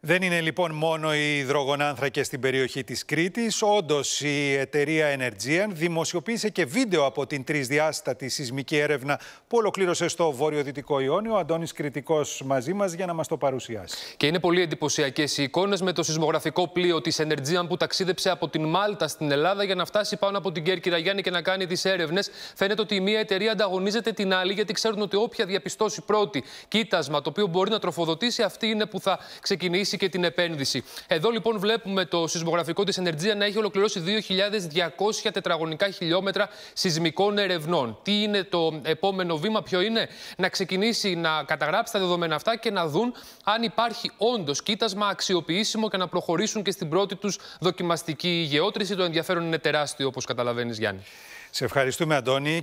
Δεν είναι λοιπόν μόνο οι υδρογονάνθρακες στην περιοχή της Κρήτης. Όντως η εταιρεία Energean δημοσιοποίησε και βίντεο από την τρισδιάστατη σεισμική έρευνα που ολοκλήρωσε στο Βόρειο Δυτικό Ιόνιο. Ο Αντώνης Κρητικός μαζί μας για να μας το παρουσιάσει. Και είναι πολύ εντυπωσιακές οι εικόνες με το σεισμογραφικό πλοίο της Energean που ταξίδεψε από την Μάλτα στην Ελλάδα για να φτάσει πάνω από την Κέρκυρα Γιάννη και να κάνει τις έρευνες. Φαίνεται ότι η μία εταιρεία ανταγωνίζεται την άλλη γιατί ξέρουν ότι όποια διαπιστώσει πρώτη κοίτασμα το οποίο μπορεί να τροφοδοτήσει αυτή είναι που θα ξεκινήσει και την επένδυση. Εδώ λοιπόν βλέπουμε το σεισμογραφικό της Ενεργία να έχει ολοκληρώσει 2.200 τετραγωνικά χιλιόμετρα σεισμικών ερευνών. Τι είναι το επόμενο βήμα, ποιο είναι, να ξεκινήσει να καταγράψει τα δεδομένα αυτά και να δουν αν υπάρχει όντως κοίτασμα αξιοποιήσιμο και να προχωρήσουν και στην πρώτη τους δοκιμαστική γεώτρηση. Το ενδιαφέρον είναι τεράστιο, όπως καταλαβαίνεις, Γιάννη. Σε ευχαριστούμε, Αντώνη.